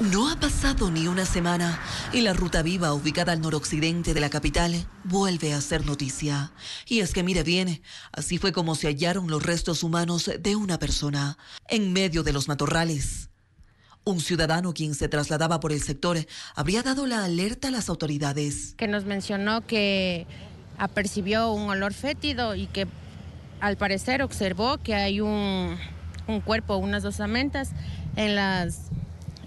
No ha pasado ni una semana y la ruta viva ubicada al noroccidente de la capital vuelve a ser noticia. Y es que mire bien, así fue como se hallaron los restos humanos de una persona en medio de los matorrales. Un ciudadano quien se trasladaba por el sector habría dado la alerta a las autoridades. Que nos mencionó que apercibió un olor fétido y que al parecer observó que hay un, cuerpo, unas dos amentas en las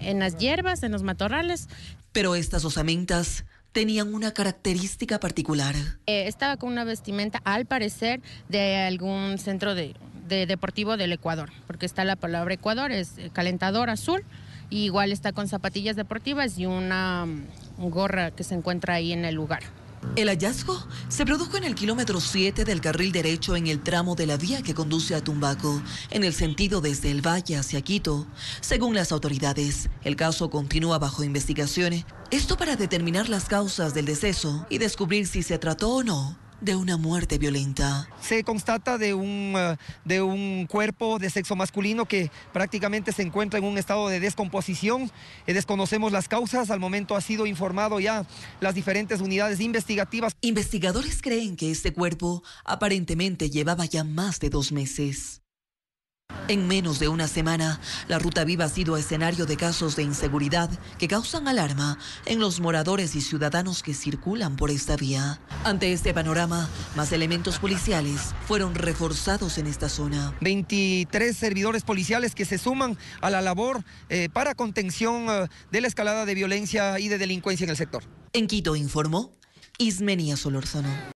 en las hierbas, en los matorrales. Pero estas osamentas tenían una característica particular. Eh, estaba con una vestimenta, al parecer, de algún centro de, deportivo del Ecuador, porque está la palabra Ecuador, es eh, calentador azul, igual está con zapatillas deportivas y una mm, gorra que se encuentra ahí en el lugar. El hallazgo se produjo en el kilómetro 7 del carril derecho en el tramo de la vía que conduce a Tumbaco, en el sentido desde el valle hacia Quito. Según las autoridades, el caso continúa bajo investigaciones, esto para determinar las causas del deceso y descubrir si se trató o no de una muerte violenta. Se constata de un, eh, de un cuerpo de sexo masculino que prácticamente se encuentra en un estado de descomposición. Eh, desconocemos las causas. Al momento ha sido informado ya las diferentes unidades investigativas. Investigadores creen que este cuerpo aparentemente llevaba ya más de dos meses. En menos de una semana, la Ruta Viva ha sido escenario de casos de inseguridad que causan alarma en los moradores y ciudadanos que circulan por esta vía. Ante este panorama, más elementos policiales fueron reforzados en esta zona. 23 servidores policiales que se suman a la labor eh, para contención eh, de la escalada de violencia y de delincuencia en el sector. En Quito informó Ismenia Solorzano.